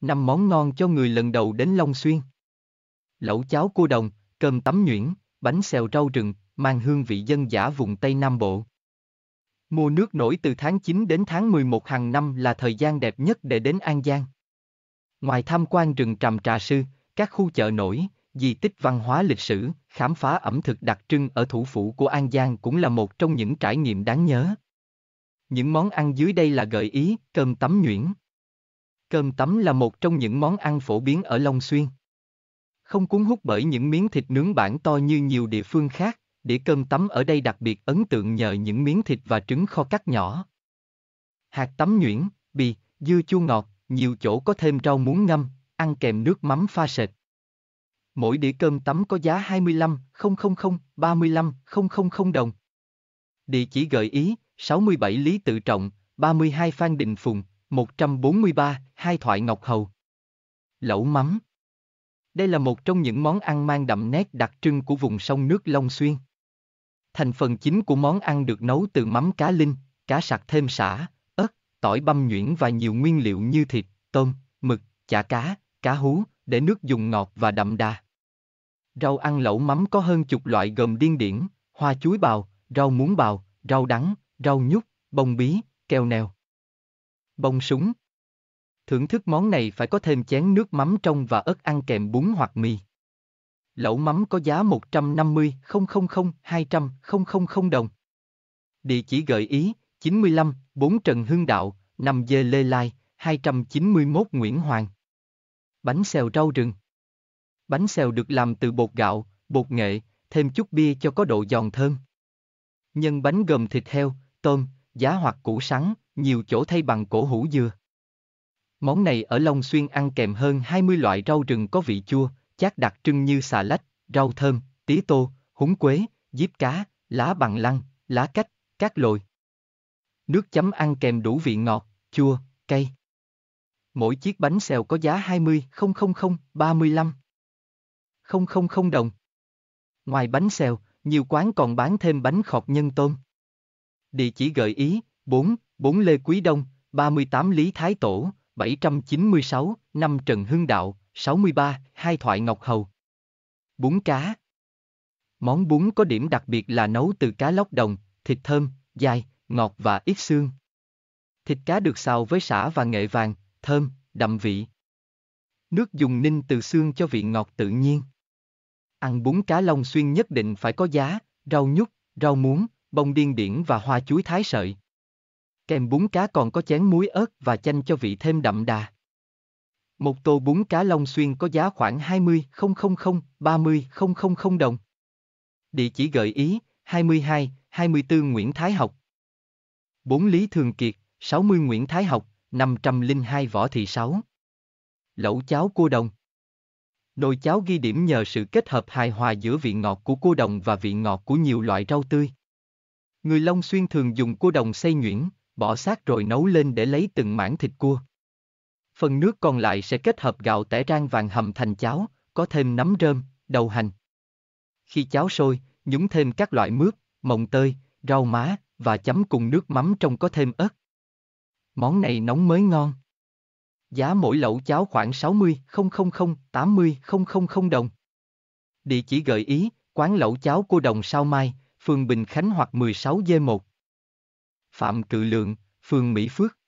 năm món ngon cho người lần đầu đến Long Xuyên. Lẩu cháo cua đồng, cơm tấm nhuyễn, bánh xèo rau rừng, mang hương vị dân giả vùng Tây Nam Bộ. Mùa nước nổi từ tháng 9 đến tháng 11 hàng năm là thời gian đẹp nhất để đến An Giang. Ngoài tham quan rừng tràm trà sư, các khu chợ nổi, di tích văn hóa lịch sử, khám phá ẩm thực đặc trưng ở thủ phủ của An Giang cũng là một trong những trải nghiệm đáng nhớ. Những món ăn dưới đây là gợi ý, cơm tấm nhuyễn, Cơm tấm là một trong những món ăn phổ biến ở Long Xuyên. Không cuốn hút bởi những miếng thịt nướng bản to như nhiều địa phương khác, đĩa cơm tấm ở đây đặc biệt ấn tượng nhờ những miếng thịt và trứng kho cắt nhỏ. Hạt tấm nhuyễn, bì, dưa chua ngọt, nhiều chỗ có thêm rau muống ngâm, ăn kèm nước mắm pha sệt. Mỗi đĩa cơm tấm có giá 25 000 35 000 đồng. Địa chỉ gợi ý 67 Lý Tự Trọng, 32 Phan Đình Phùng, 143, Hai thoại Ngọc Hầu Lẩu mắm Đây là một trong những món ăn mang đậm nét đặc trưng của vùng sông nước Long Xuyên. Thành phần chính của món ăn được nấu từ mắm cá linh, cá sặc thêm sả, ớt, tỏi băm nhuyễn và nhiều nguyên liệu như thịt, tôm, mực, chả cá, cá hú, để nước dùng ngọt và đậm đà. Rau ăn lẩu mắm có hơn chục loại gồm điên điển, hoa chuối bào, rau muống bào, rau đắng, rau nhút, bông bí, keo nèo bông súng. Thưởng thức món này phải có thêm chén nước mắm trong và ớt ăn kèm bún hoặc mì. Lẩu mắm có giá 150 000 200 000 đồng. Địa chỉ gợi ý 95 4 Trần Hưng Đạo, 5 Dê Lê Lai, 291 Nguyễn Hoàng. Bánh xèo rau rừng. Bánh xèo được làm từ bột gạo, bột nghệ, thêm chút bia cho có độ giòn thơm. Nhân bánh gồm thịt heo, tôm, giá hoặc củ sắn, nhiều chỗ thay bằng cổ hủ dừa. Món này ở Long Xuyên ăn kèm hơn 20 loại rau rừng có vị chua, chát đặc trưng như xà lách, rau thơm, tí tô, húng quế, diếp cá, lá bằng lăng, lá cách, các lồi. Nước chấm ăn kèm đủ vị ngọt, chua, cay. Mỗi chiếc bánh xèo có giá 20 000 35 000 đồng. Ngoài bánh xèo, nhiều quán còn bán thêm bánh khọt nhân tôm. Địa chỉ gợi ý, 4, 4 Lê Quý Đông, 38 Lý Thái Tổ, 796, 5 Trần Hưng Đạo, 63, Hai Thoại Ngọc Hầu. Bún cá Món bún có điểm đặc biệt là nấu từ cá lóc đồng, thịt thơm, dai, ngọt và ít xương. Thịt cá được xào với sả và nghệ vàng, thơm, đậm vị. Nước dùng ninh từ xương cho vị ngọt tự nhiên. Ăn bún cá long xuyên nhất định phải có giá, rau nhút, rau muống, bông điên điển và hoa chuối thái sợi. Kèm bún cá còn có chén muối ớt và chanh cho vị thêm đậm đà. Một tô bún cá Long Xuyên có giá khoảng 20 000 30 000 đồng. Địa chỉ gợi ý 22, 24 Nguyễn Thái Học. 4 Lý Thường Kiệt, 60 Nguyễn Thái Học, 502 Võ Thị sáu Lẩu cháo cua đồng Nồi cháo ghi điểm nhờ sự kết hợp hài hòa giữa vị ngọt của cua đồng và vị ngọt của nhiều loại rau tươi. Người Long Xuyên thường dùng cua đồng xây nhuyễn, bỏ xác rồi nấu lên để lấy từng mảng thịt cua. Phần nước còn lại sẽ kết hợp gạo tẻ rang vàng hầm thành cháo, có thêm nấm rơm, đầu hành. Khi cháo sôi, nhúng thêm các loại mướp, mồng tơi, rau má và chấm cùng nước mắm trong có thêm ớt. Món này nóng mới ngon. Giá mỗi lẩu cháo khoảng 60 000 80 000 đồng. Địa chỉ gợi ý, quán lẩu cháo cô đồng sao mai, phường Bình Khánh hoặc 16 g 1 Phạm Cự Lượng, phường Mỹ Phước.